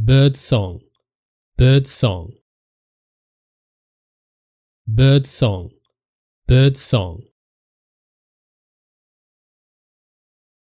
bird song bird song bird song bird song